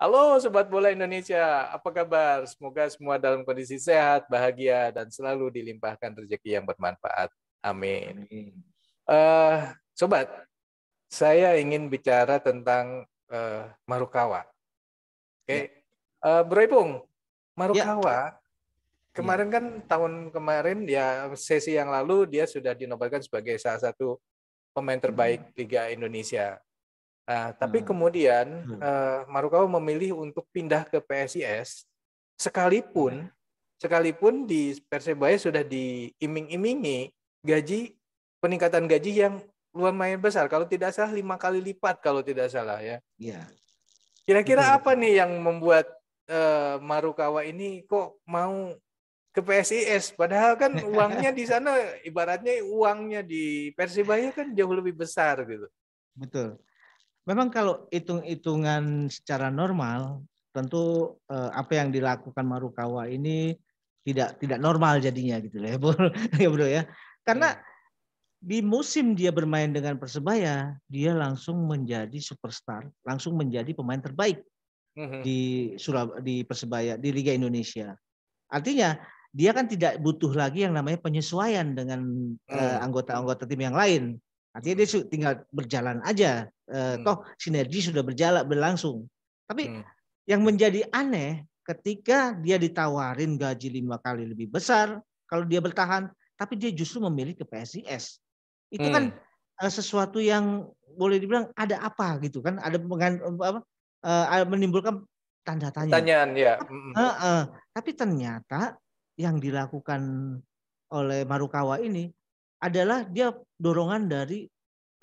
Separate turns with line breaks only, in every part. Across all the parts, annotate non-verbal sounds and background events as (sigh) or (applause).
Halo Sobat Bola Indonesia, apa kabar? Semoga semua dalam kondisi sehat, bahagia, dan selalu dilimpahkan rezeki yang bermanfaat. Amin. Uh, Sobat, saya ingin bicara tentang uh, Marukawa. Oke, okay. Ya. uh, eh, Bro Ipung, Marukawa ya. kemarin ya. kan tahun kemarin ya sesi yang lalu dia sudah dinobatkan sebagai salah satu pemain terbaik hmm. Liga Indonesia. Nah, tapi hmm. kemudian hmm. Uh, eh, Marukawa memilih untuk pindah ke PSIS sekalipun hmm. sekalipun di Persebaya sudah diiming-imingi gaji peningkatan gaji yang lumayan besar kalau tidak salah lima kali lipat kalau tidak salah ya. Iya. Kira-kira hmm. apa nih yang membuat uh, eh, Marukawa ini kok mau
ke PSIS padahal
kan (laughs) uangnya di sana ibaratnya uangnya di Persibaya kan jauh lebih besar gitu.
Betul Memang kalau hitung-hitungan secara normal, tentu eh, apa yang dilakukan Marukawa ini tidak tidak normal jadinya gitu ya, bro, (laughs) ya, bro ya. Karena iya. di musim dia bermain dengan persebaya, dia langsung menjadi superstar, langsung menjadi pemain terbaik mhm. di Surab di persebaya di Liga Indonesia. Artinya dia kan tidak butuh lagi yang namanya penyesuaian dengan hmm. eh, anggota-anggota uh, anggota -anggota tim yang lain. Artinya dia hmm. tinggal berjalan aja. Eh, hmm. Toh sinergi sudah berjalan berlangsung. Tapi hmm. yang menjadi aneh ketika dia ditawarin gaji lima kali lebih besar kalau dia bertahan, tapi dia justru memilih ke PSIS. Itu kan, hmm. kan sesuatu yang boleh dibilang ada apa gitu kan? Ada apa, eh, menimbulkan tanda tanya. Tanyaan
ya. uh, uh.
tapi ternyata yang dilakukan oleh Marukawa ini adalah dia dorongan dari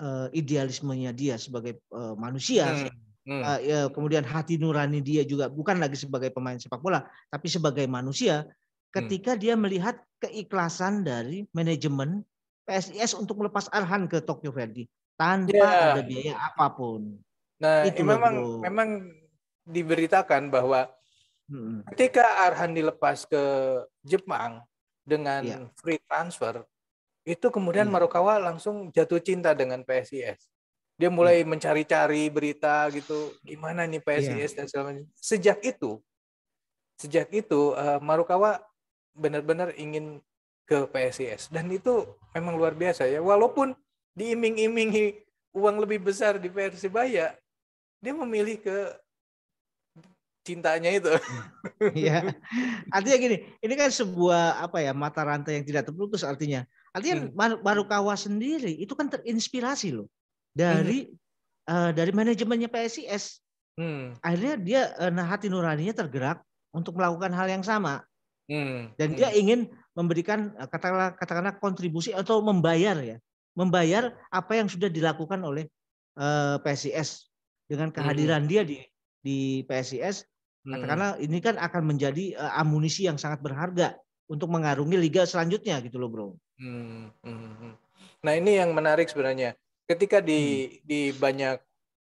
uh, idealismenya dia sebagai uh, manusia. Hmm. Hmm. Uh, ya, kemudian hati nurani dia juga bukan lagi sebagai pemain sepak bola, tapi sebagai manusia. Hmm. Ketika hmm. dia melihat keikhlasan dari manajemen PSIS untuk melepas Arhan ke Tokyo Verdy tanpa yeah. ada biaya apapun. Nah, itu memang
memang diberitakan bahwa hmm. ketika Arhan dilepas ke Jepang dengan yeah. free transfer, itu kemudian hmm. Marukawa langsung jatuh cinta dengan PSIS. Dia mulai hmm. mencari-cari berita gitu, gimana nih iya. PSIS yeah. dan segala macam. Sejak itu, sejak itu uh, Marukawa benar-benar ingin ke PSIS dan itu memang luar biasa ya. Walaupun diiming-imingi uang lebih besar di Persibaya, dia memilih ke cintanya itu.
Iya. Artinya gini, ini kan sebuah apa ya mata rantai yang tidak terputus artinya Artinya hmm. Marukawa sendiri itu kan terinspirasi loh dari hmm. uh, dari manajemennya PSIS. Hmm. Akhirnya dia uh, eh, nah hati nuraninya tergerak untuk melakukan hal yang sama. Hmm. Dan hmm. dia ingin memberikan eh, katakanlah katakanlah kontribusi atau membayar ya, membayar apa yang sudah dilakukan oleh uh, PSIS dengan kehadiran hmm. dia di di PSIS hmm. katakanlah hmm. ini kan akan menjadi uh, amunisi yang sangat berharga untuk mengarungi liga selanjutnya gitu loh bro.
Hmm, hmm, hmm, Nah ini yang menarik sebenarnya. Ketika di hmm. di banyak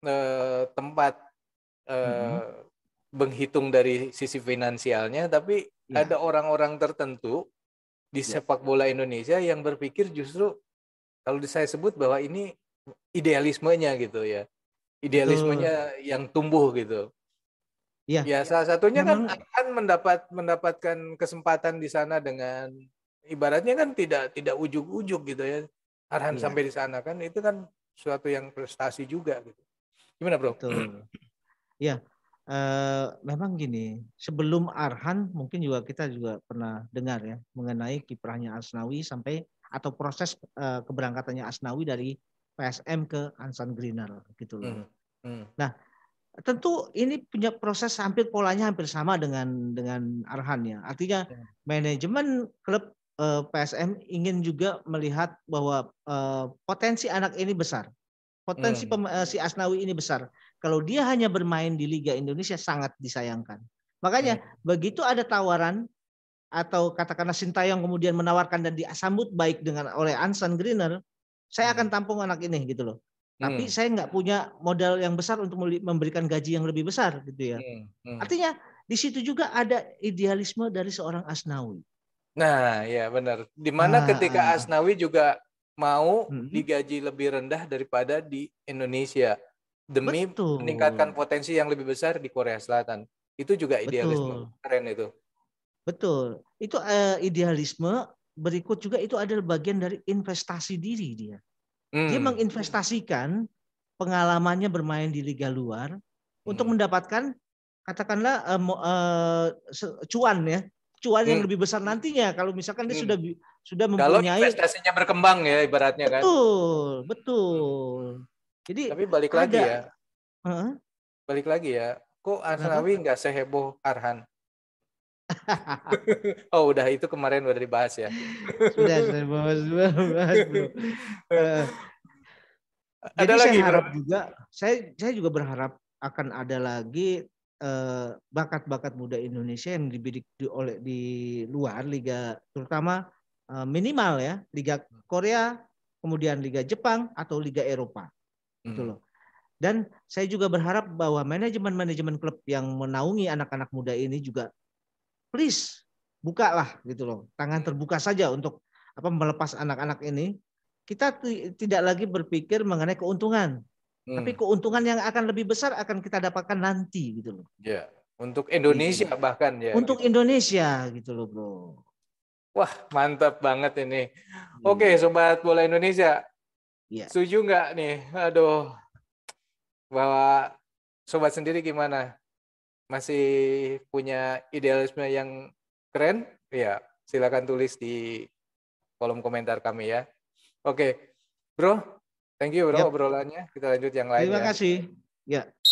eh, tempat eh, hmm. menghitung dari sisi finansialnya, tapi ya. ada orang-orang tertentu di ya. sepak bola Indonesia yang berpikir justru kalau saya sebut bahwa ini idealismenya gitu ya, idealismenya Betul. yang tumbuh gitu. Iya. Ya salah satunya kan Memang... kan akan mendapat mendapatkan kesempatan di sana dengan ibaratnya kan tidak tidak ujuk-ujuk gitu ya Arhan iya. sampai di sana kan itu kan suatu yang prestasi juga gitu. Gimana bro? Betul.
Ya, uh, memang gini. Sebelum Arhan mungkin juga kita juga pernah dengar ya mengenai kiprahnya Asnawi sampai atau proses uh, keberangkatannya Asnawi dari PSM ke Ansan Greener gitu loh. mm. Hmm. Nah, tentu ini punya proses hampir polanya hampir sama dengan dengan Arhan ya. Artinya ya. manajemen klub Eh, PSM ingin juga melihat bahwa eh, potensi anak ini besar. Potensi hmm. Eh, si Asnawi ini besar. Kalau dia hanya bermain di Liga Indonesia sangat disayangkan. Makanya hmm. begitu ada tawaran atau katakanlah Sintayong kemudian menawarkan dan disambut baik dengan oleh Ansan Greener, saya akan hmm. tampung anak ini gitu loh. Tapi hmm. saya nggak punya modal yang besar untuk memberikan gaji yang lebih besar gitu ya. Hmm. Hmm. Artinya di situ juga ada idealisme dari seorang Asnawi.
Nah, ya benar. Dimana nah, ketika ah, ah. Asnawi juga mau mm-hmm. digaji lebih rendah daripada di Indonesia demi Betul. meningkatkan potensi yang lebih besar di Korea Selatan. Itu juga idealisme. Betul. Keren itu.
Betul. Itu uh, idealisme berikut juga itu adalah bagian dari investasi diri dia. Hmm. Dia menginvestasikan pengalamannya bermain di liga luar hmm. untuk mendapatkan katakanlah uh, uh, cuan ya cuan yang hmm. lebih besar nantinya kalau misalkan dia hmm. sudah sudah mempunyai kalau investasinya
berkembang ya ibaratnya kan
betul hmm. betul
jadi tapi balik ada, lagi ya huh? balik lagi ya kok Asnawi nggak seheboh Arhan (laughs) oh udah itu kemarin udah dibahas ya
sudah sudah bahas bahas bro uh, (laughs) ada jadi lagi saya harap bro. juga saya saya juga berharap akan ada lagi Eh, bakat-bakat muda Indonesia yang dibidik di, oleh di luar liga terutama eh, minimal ya liga Korea kemudian liga Jepang atau liga Eropa gitu hmm. loh dan saya juga berharap bahwa manajemen manajemen klub yang menaungi anak-anak muda ini juga please bukalah gitu loh tangan hmm. terbuka saja untuk apa melepas anak-anak ini kita tidak lagi berpikir mengenai keuntungan Hmm. Tapi keuntungan yang akan lebih besar akan kita dapatkan nanti gitu loh.
Ya, untuk Indonesia gitu. bahkan ya. Untuk
gitu. Indonesia gitu loh, Bro.
Wah, mantap banget ini. Hmm. Oke, sobat bola Indonesia. Ya. Setuju nggak nih? Aduh. Bahwa sobat sendiri gimana? Masih punya idealisme yang keren? Ya, silakan tulis di kolom komentar kami ya. Oke.
Bro, Thank you bro yep. obrolannya. Kita lanjut yang lain. Terima kasih. Ya.